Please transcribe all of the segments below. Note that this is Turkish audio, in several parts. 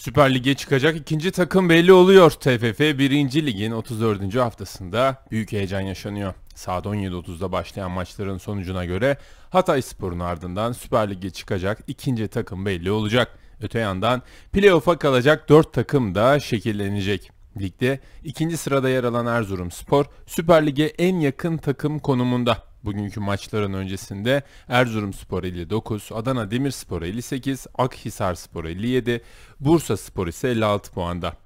Süper Lig'e çıkacak ikinci takım belli oluyor. TFF 1. Lig'in 34. haftasında büyük heyecan yaşanıyor. Saat 17.30'da başlayan maçların sonucuna göre Hatay Spor'un ardından Süper Lig'e çıkacak ikinci takım belli olacak. Öte yandan playoff'a kalacak 4 takım da şekillenecek. Ligde ikinci sırada yer alan Erzurum Spor Süper Lig'e en yakın takım konumunda. Bugünkü maçların öncesinde Erzurumspor 59, Adana Demirspor 58, Akhisarspor 57, Bursaspor ise 56 puanda.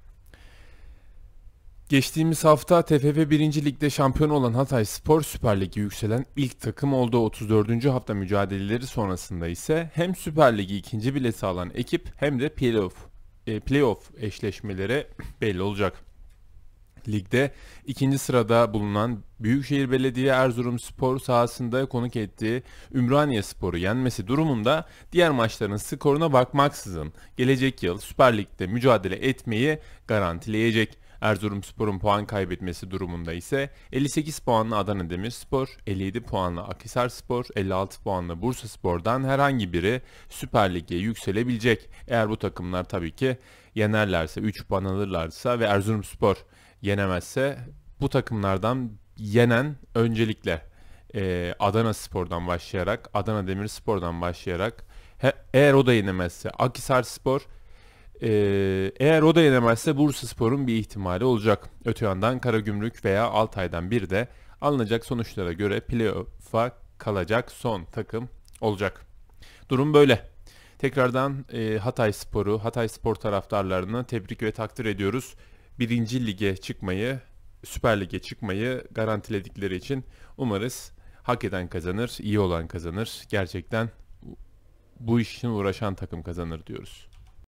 Geçtiğimiz hafta TFF 1. Lig'de şampiyon olan Hatay Spor Süper Lig'e yükselen ilk takım oldu. 34. hafta mücadeleleri sonrasında ise hem Süper Lig'i ikinci bileti alan ekip hem de playoff, e, playoff eşleşmeleri belli olacak. Lig'de ikinci sırada bulunan Büyükşehir Belediye Erzurum Spor sahasında konuk ettiği Ümraniye Spor'u yenmesi durumunda diğer maçların skoruna bakmaksızın gelecek yıl Süper Lig'de mücadele etmeyi garantileyecek. Erzurumspor'un puan kaybetmesi durumunda ise 58 puanlı Adana Demirspor, 57 puanla Akhisarspor, 56 puanla Bursaspor'dan herhangi biri Süper Lig'e yükselebilecek. Eğer bu takımlar tabii ki yenerlerse, 3 puan alırlarsa ve Erzurumspor yenemezse bu takımlardan yenen öncelikle e, Adana Spor'dan başlayarak, Adana Demirspor'dan başlayarak he, eğer o da yenemezse Akhisar Spor, ee, eğer o da yenemezse Bursa Spor'un bir ihtimali olacak. Öte yandan Karagümrük veya Altay'dan bir de alınacak sonuçlara göre playoff'a kalacak son takım olacak. Durum böyle. Tekrardan e, Hatay Spor'u, Hatay Spor taraftarlarını tebrik ve takdir ediyoruz. Birinci lige çıkmayı, Süper Lig'e çıkmayı garantiledikleri için umarız hak eden kazanır, iyi olan kazanır. Gerçekten bu işin uğraşan takım kazanır diyoruz.